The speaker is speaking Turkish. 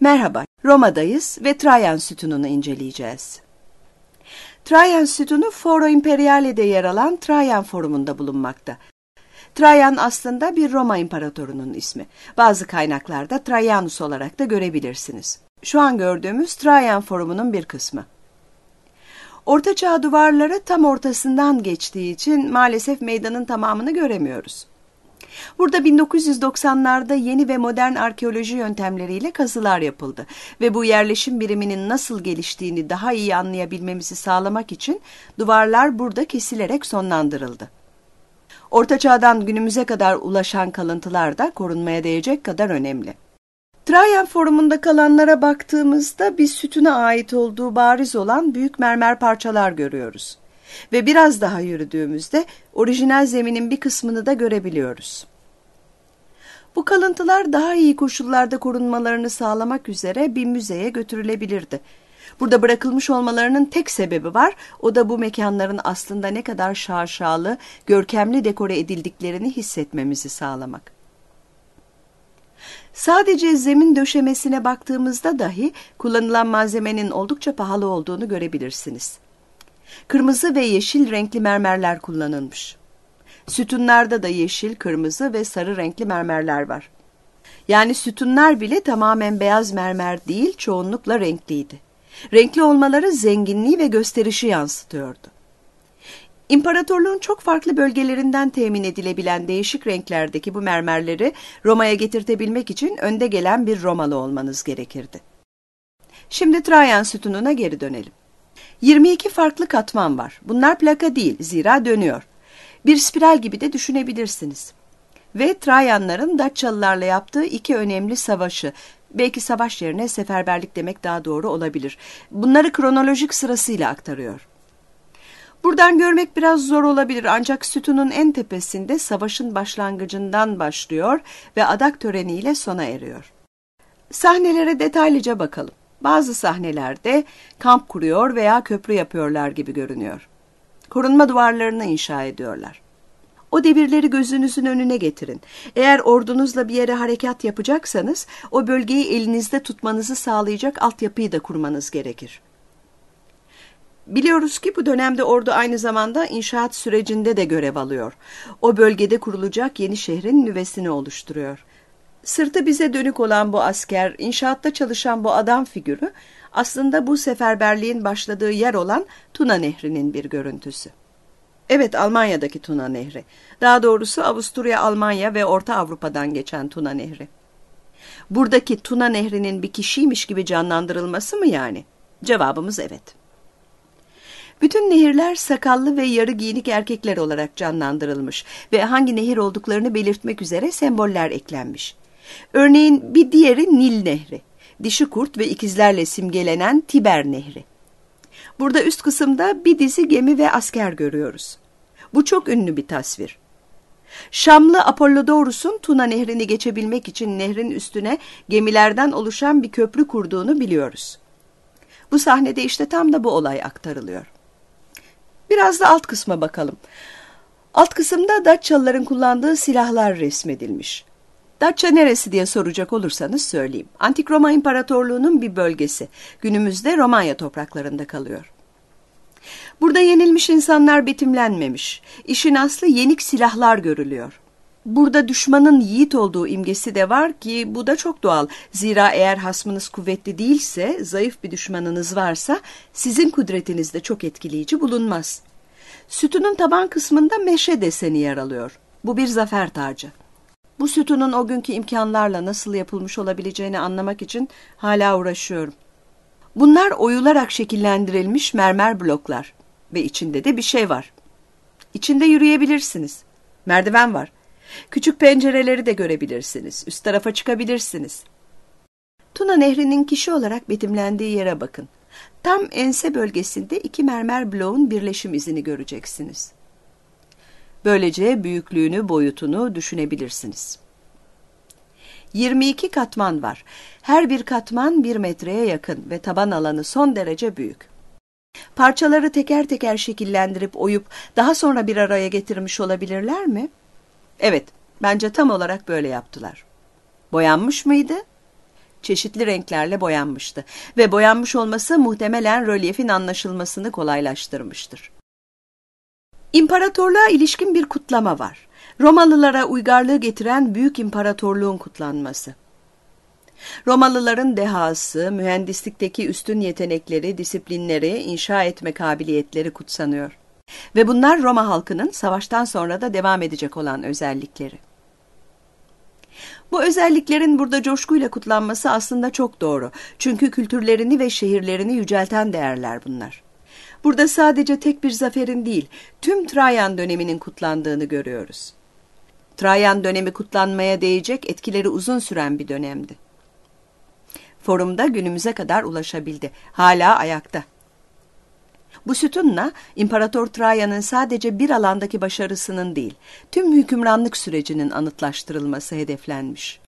Merhaba, Roma'dayız ve Trajan sütununu inceleyeceğiz. Trajan sütunu Foro Imperiale'de yer alan Trajan Forumunda bulunmakta. Trajan aslında bir Roma imparatorunun ismi. Bazı kaynaklarda Trajanus olarak da görebilirsiniz. Şu an gördüğümüz Trajan Forumu'nun bir kısmı. Orta Çağ duvarları tam ortasından geçtiği için maalesef meydanın tamamını göremiyoruz. Burada 1990'larda yeni ve modern arkeoloji yöntemleriyle kazılar yapıldı ve bu yerleşim biriminin nasıl geliştiğini daha iyi anlayabilmemizi sağlamak için duvarlar burada kesilerek sonlandırıldı. Orta Çağ'dan günümüze kadar ulaşan kalıntılar da korunmaya değecek kadar önemli. Trajan Forumu'nda kalanlara baktığımızda bir sütuna ait olduğu bariz olan büyük mermer parçalar görüyoruz ve biraz daha yürüdüğümüzde orijinal zeminin bir kısmını da görebiliyoruz. Bu kalıntılar daha iyi koşullarda korunmalarını sağlamak üzere bir müzeye götürülebilirdi. Burada bırakılmış olmalarının tek sebebi var, o da bu mekanların aslında ne kadar şarşalı, görkemli dekore edildiklerini hissetmemizi sağlamak. Sadece zemin döşemesine baktığımızda dahi kullanılan malzemenin oldukça pahalı olduğunu görebilirsiniz. Kırmızı ve yeşil renkli mermerler kullanılmış. Sütunlarda da yeşil, kırmızı ve sarı renkli mermerler var. Yani sütunlar bile tamamen beyaz mermer değil, çoğunlukla renkliydi. Renkli olmaları zenginliği ve gösterişi yansıtıyordu. İmparatorluğun çok farklı bölgelerinden temin edilebilen değişik renklerdeki bu mermerleri Roma'ya getirtebilmek için önde gelen bir Romalı olmanız gerekirdi. Şimdi Trajan sütununa geri dönelim. 22 farklı katman var. Bunlar plaka değil, zira dönüyor. Bir spiral gibi de düşünebilirsiniz. Ve Trajanların Datçalılarla yaptığı iki önemli savaşı, belki savaş yerine seferberlik demek daha doğru olabilir. Bunları kronolojik sırasıyla aktarıyor. Buradan görmek biraz zor olabilir ancak sütunun en tepesinde savaşın başlangıcından başlıyor ve adak töreniyle sona eriyor. Sahnelere detaylıca bakalım. Bazı sahnelerde kamp kuruyor veya köprü yapıyorlar gibi görünüyor. Korunma duvarlarını inşa ediyorlar. O devirleri gözünüzün önüne getirin. Eğer ordunuzla bir yere harekat yapacaksanız o bölgeyi elinizde tutmanızı sağlayacak altyapıyı da kurmanız gerekir. Biliyoruz ki bu dönemde ordu aynı zamanda inşaat sürecinde de görev alıyor. O bölgede kurulacak yeni şehrin nüvesini oluşturuyor. Sırtı bize dönük olan bu asker, inşaatta çalışan bu adam figürü aslında bu seferberliğin başladığı yer olan Tuna Nehri'nin bir görüntüsü. Evet Almanya'daki Tuna Nehri. Daha doğrusu Avusturya, Almanya ve Orta Avrupa'dan geçen Tuna Nehri. Buradaki Tuna Nehri'nin bir kişiymiş gibi canlandırılması mı yani? Cevabımız evet. Bütün nehirler sakallı ve yarı giyinik erkekler olarak canlandırılmış ve hangi nehir olduklarını belirtmek üzere semboller eklenmiş. Örneğin bir diğeri Nil Nehri, dişi kurt ve ikizlerle simgelenen Tiber Nehri. Burada üst kısımda bir dizi gemi ve asker görüyoruz. Bu çok ünlü bir tasvir. Şamlı Apollodorus'un Tuna Nehri'ni geçebilmek için nehrin üstüne gemilerden oluşan bir köprü kurduğunu biliyoruz. Bu sahnede işte tam da bu olay aktarılıyor. Biraz da alt kısma bakalım. Alt kısımda Datçalıların kullandığı silahlar resmedilmiş. Datça neresi diye soracak olursanız söyleyeyim. Antik Roma İmparatorluğu'nun bir bölgesi. Günümüzde Romanya topraklarında kalıyor. Burada yenilmiş insanlar betimlenmemiş. İşin aslı yenik silahlar görülüyor. Burada düşmanın yiğit olduğu imgesi de var ki bu da çok doğal. Zira eğer hasmınız kuvvetli değilse, zayıf bir düşmanınız varsa sizin kudretiniz de çok etkileyici bulunmaz. Sütunun taban kısmında meşe deseni yer alıyor. Bu bir zafer tacı. Bu sütunun o günkü imkanlarla nasıl yapılmış olabileceğini anlamak için hala uğraşıyorum. Bunlar oyularak şekillendirilmiş mermer bloklar ve içinde de bir şey var. İçinde yürüyebilirsiniz. Merdiven var. Küçük pencereleri de görebilirsiniz. Üst tarafa çıkabilirsiniz. Tuna Nehri'nin kişi olarak betimlendiği yere bakın. Tam ense bölgesinde iki mermer bloğun birleşim izini göreceksiniz. Böylece büyüklüğünü, boyutunu düşünebilirsiniz. 22 katman var. Her bir katman 1 metreye yakın ve taban alanı son derece büyük. Parçaları teker teker şekillendirip oyup daha sonra bir araya getirmiş olabilirler mi? Evet, bence tam olarak böyle yaptılar. Boyanmış mıydı? Çeşitli renklerle boyanmıştı ve boyanmış olması muhtemelen rölyefin anlaşılmasını kolaylaştırmıştır. İmparatorluğa ilişkin bir kutlama var. Romalılara uygarlığı getiren büyük imparatorluğun kutlanması. Romalıların dehası, mühendislikteki üstün yetenekleri, disiplinleri, inşa etme kabiliyetleri kutsanıyor. Ve bunlar Roma halkının savaştan sonra da devam edecek olan özellikleri. Bu özelliklerin burada coşkuyla kutlanması aslında çok doğru. Çünkü kültürlerini ve şehirlerini yücelten değerler bunlar. Burada sadece tek bir zaferin değil, tüm Trajan döneminin kutlandığını görüyoruz. Trajan dönemi kutlanmaya değecek etkileri uzun süren bir dönemdi. Forumda günümüze kadar ulaşabildi. Hala ayakta. Bu sütunla İmparator Trajan'ın sadece bir alandaki başarısının değil, tüm hükümranlık sürecinin anıtlaştırılması hedeflenmiş.